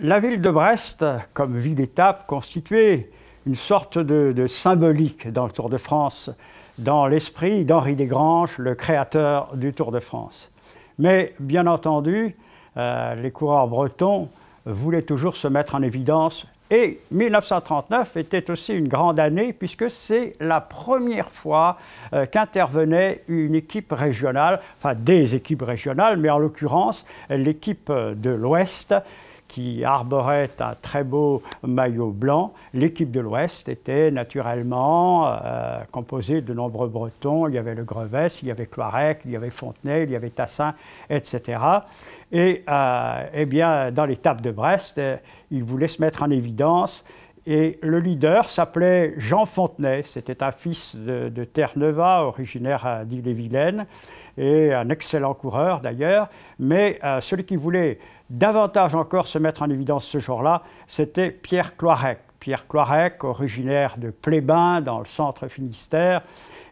La ville de Brest, comme ville-étape, constituait une sorte de, symbolique dans le Tour de France, dans l'esprit d'Henri Desgranges, le créateur du Tour de France. Mais bien entendu, euh, les coureurs bretons voulaient toujours se mettre en évidence. Et 1939 était aussi une grande année puisque c'est la première fois euh, qu'intervenait une équipe régionale, enfin des équipes régionales, mais en l'occurrence l'équipe euh, de l'Ouest qui arborait un très beau maillot blanc, l'équipe de l'Ouest était naturellement euh, composée de nombreux Bretons. Il y avait le Grevès, il y avait Cloirec, il y avait Fontenay, il y avait Tassin, etc. Et euh, eh bien, dans l'étape de Brest, euh, il ils voulaient se mettre en évidence et le leader s'appelait Jean Fontenay, c'était un fils de, Terre-Neuva, originaire d'Ille-et-Vilaine, et un excellent coureur d'ailleurs. Mais euh, celui qui voulait davantage encore se mettre en évidence ce jour-là, c'était Pierre Cloirec. Pierre Cloirec, originaire de Plébin, dans le centre Finistère,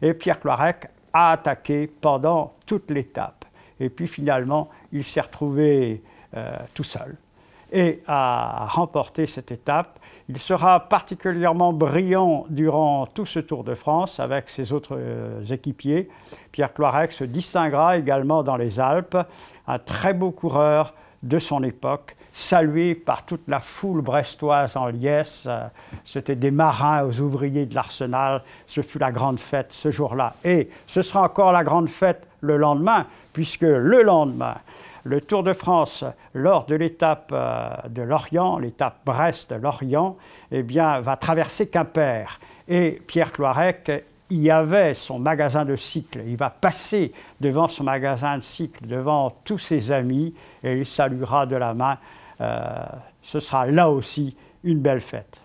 et Pierre Cloirec a attaqué pendant toute l'étape. Et puis finalement, il s'est retrouvé euh, tout seul et à remporter cette étape. Il sera particulièrement brillant durant tout ce Tour de France avec ses autres euh, équipiers. Pierre Cloirec se distinguera également dans les Alpes, un très beau coureur de son époque, salué par toute la foule brestoise en liesse. Euh, c'était des marins aux ouvriers de l'Arsenal. Ce fut la grande fête ce jour-là. Et ce sera encore la grande fête le lendemain, puisque le lendemain, le Tour de France lors de l'étape euh, de Lorient, l'étape Brest-Lorient, eh bien, va traverser Quimper. Et Pierre Cloirec y avait son magasin de cycles. Il va passer devant son magasin de cycles, devant tous ses amis, et il saluera de la main. Euh, ce sera là aussi une belle fête.